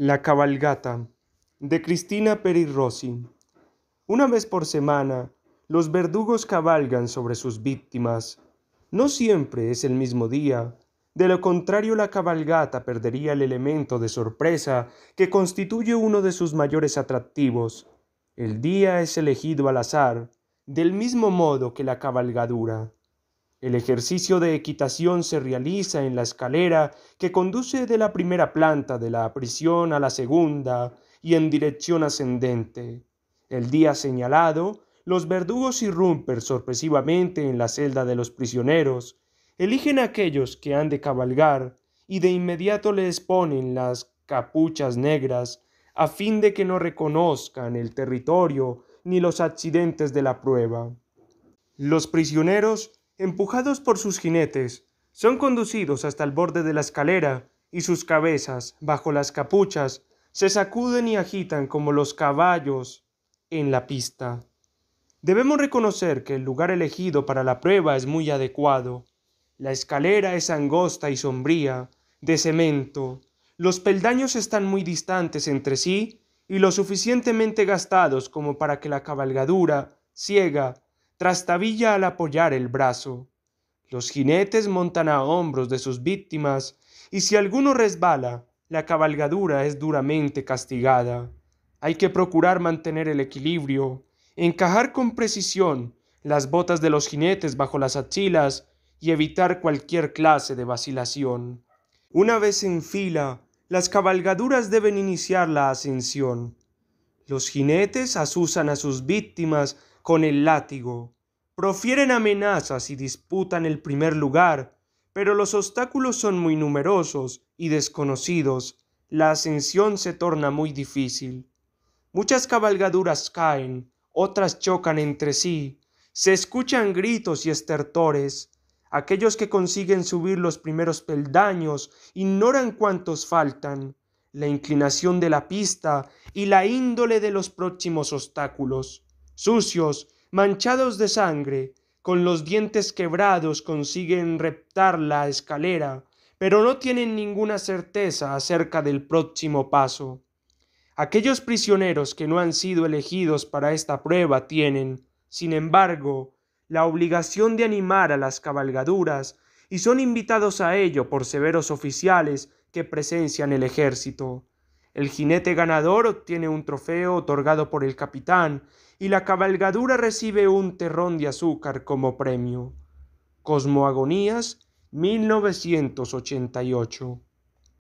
La cabalgata de Cristina Peri Rossi. Una vez por semana, los verdugos cabalgan sobre sus víctimas. No siempre es el mismo día. De lo contrario, la cabalgata perdería el elemento de sorpresa que constituye uno de sus mayores atractivos. El día es elegido al azar, del mismo modo que la cabalgadura. El ejercicio de equitación se realiza en la escalera que conduce de la primera planta de la prisión a la segunda y en dirección ascendente. El día señalado, los verdugos irrumpen sorpresivamente en la celda de los prisioneros, eligen a aquellos que han de cabalgar y de inmediato les ponen las capuchas negras a fin de que no reconozcan el territorio ni los accidentes de la prueba. Los prisioneros empujados por sus jinetes, son conducidos hasta el borde de la escalera, y sus cabezas, bajo las capuchas, se sacuden y agitan como los caballos en la pista. Debemos reconocer que el lugar elegido para la prueba es muy adecuado. La escalera es angosta y sombría, de cemento. Los peldaños están muy distantes entre sí y lo suficientemente gastados como para que la cabalgadura ciega trastabilla al apoyar el brazo. Los jinetes montan a hombros de sus víctimas y si alguno resbala, la cabalgadura es duramente castigada. Hay que procurar mantener el equilibrio, encajar con precisión las botas de los jinetes bajo las achilas y evitar cualquier clase de vacilación. Una vez en fila, las cabalgaduras deben iniciar la ascensión. Los jinetes asusan a sus víctimas con el látigo, profieren amenazas y disputan el primer lugar, pero los obstáculos son muy numerosos y desconocidos, la ascensión se torna muy difícil. Muchas cabalgaduras caen, otras chocan entre sí, se escuchan gritos y estertores. Aquellos que consiguen subir los primeros peldaños ignoran cuántos faltan, la inclinación de la pista y la índole de los próximos obstáculos sucios, manchados de sangre, con los dientes quebrados consiguen reptar la escalera, pero no tienen ninguna certeza acerca del próximo paso. Aquellos prisioneros que no han sido elegidos para esta prueba tienen, sin embargo, la obligación de animar a las cabalgaduras y son invitados a ello por severos oficiales que presencian el ejército. El jinete ganador obtiene un trofeo otorgado por el capitán y la cabalgadura recibe un terrón de azúcar como premio. Cosmoagonías 1988